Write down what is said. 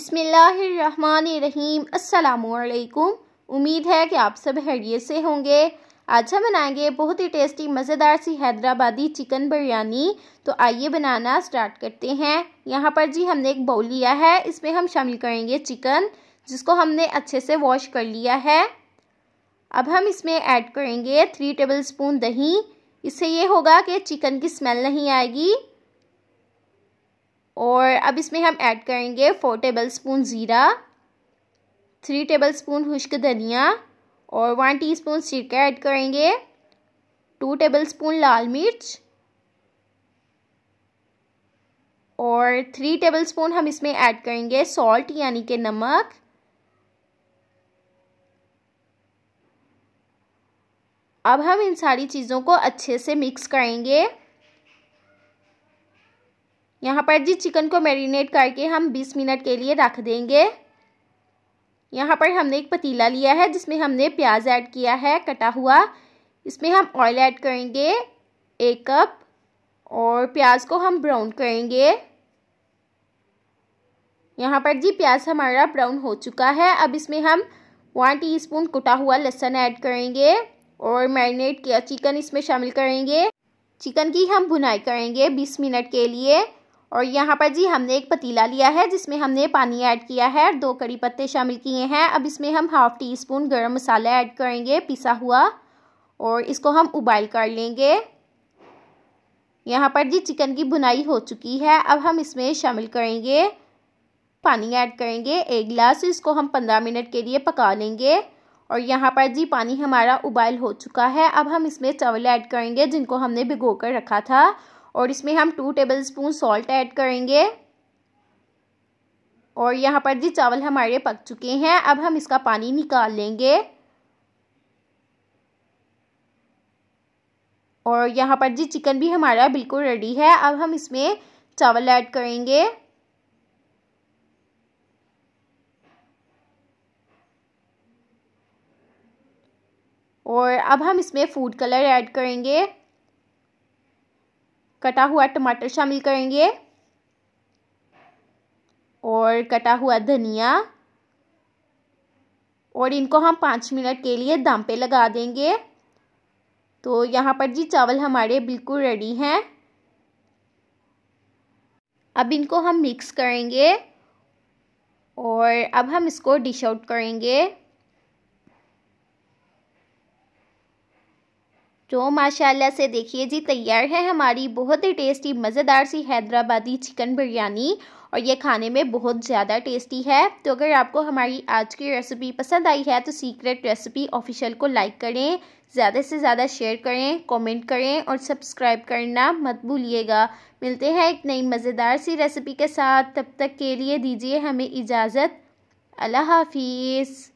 बिसमीम् अल्लाम उम्मीद है कि आप सब हैरियत से होंगे आज हम बनाएंगे बहुत ही टेस्टी मज़ेदार सी हैदराबादी चिकन बिरयानी तो आइए बनाना स्टार्ट करते हैं यहाँ पर जी हमने एक बाउल लिया है इसमें हम शामिल करेंगे चिकन जिसको हमने अच्छे से वॉश कर लिया है अब हम इसमें ऐड करेंगे थ्री टेबल स्पून दही इससे ये होगा कि चिकन की स्मेल नहीं आएगी और अब इसमें हम ऐड करेंगे फोर टेबल स्पून ज़ीरा थ्री टेबल स्पून खुश्क धनिया और वन टीस्पून सिरका ऐड करेंगे टू टेबल स्पून लाल मिर्च और थ्री टेबल स्पून हम इसमें ऐड करेंगे सॉल्ट यानी कि नमक अब हम इन सारी चीज़ों को अच्छे से मिक्स करेंगे यहाँ पर जी चिकन को मैरिनेट करके हम 20 मिनट के लिए रख देंगे यहाँ पर हमने एक पतीला लिया है जिसमें हमने प्याज ऐड किया है कटा हुआ इसमें हम ऑयल ऐड करेंगे एक कप और प्याज को हम ब्राउन करेंगे यहाँ पर जी प्याज हमारा ब्राउन हो चुका है अब इसमें हम वन टीस्पून कुटा हुआ लहसुन ऐड करेंगे और मैरिनेट किया चिकन इसमें शामिल करेंगे चिकन की हम भुनाई करेंगे बीस मिनट के लिए और यहाँ पर जी हमने एक पतीला लिया है जिसमें हमने पानी ऐड किया है दो कड़ी पत्ते शामिल किए हैं अब इसमें हम हाफ़ टी स्पून गर्म मसाला ऐड करेंगे पिसा हुआ और इसको हम उबाइल कर लेंगे यहाँ पर जी चिकन की बुनाई हो चुकी है अब हम इसमें शामिल करेंगे पानी ऐड करेंगे एक गिलास इसको हम पंद्रह मिनट के लिए पका लेंगे और यहाँ पर जी पानी हमारा उबाइल हो चुका है अब हम इसमें चावल ऐड करेंगे जिनको हमने भिगो कर रखा था और इसमें हम two tablespoon salt add करेंगे और यहाँ पर जी चावल हमारे पक चुके हैं अब हम इसका पानी निकाल लेंगे और यहाँ पर जी चिकन भी हमारा बिल्कुल रेडी है अब हम इसमें चावल ऐड करेंगे और अब हम इसमें फूड कलर ऐड करेंगे कटा हुआ टमाटर शामिल करेंगे और कटा हुआ धनिया और इनको हम पाँच मिनट के लिए दम पे लगा देंगे तो यहाँ पर जी चावल हमारे बिल्कुल रेडी हैं अब इनको हम मिक्स करेंगे और अब हम इसको डिश आउट करेंगे जो तो माशाल्लाह से देखिए जी तैयार है हमारी बहुत ही टेस्टी मज़ेदार सी हैदराबादी चिकन बिरयानी और ये खाने में बहुत ज़्यादा टेस्टी है तो अगर आपको हमारी आज की रेसिपी पसंद आई है तो सीक्रेट रेसिपी ऑफिशियल को लाइक करें ज़्यादा से ज़्यादा शेयर करें कमेंट करें और सब्सक्राइब करना मत भूलिएगा मिलते हैं एक नई मज़ेदार सी रेसिपी के साथ तब तक के लिए दीजिए हमें इजाज़त अल्लाह हाफिज़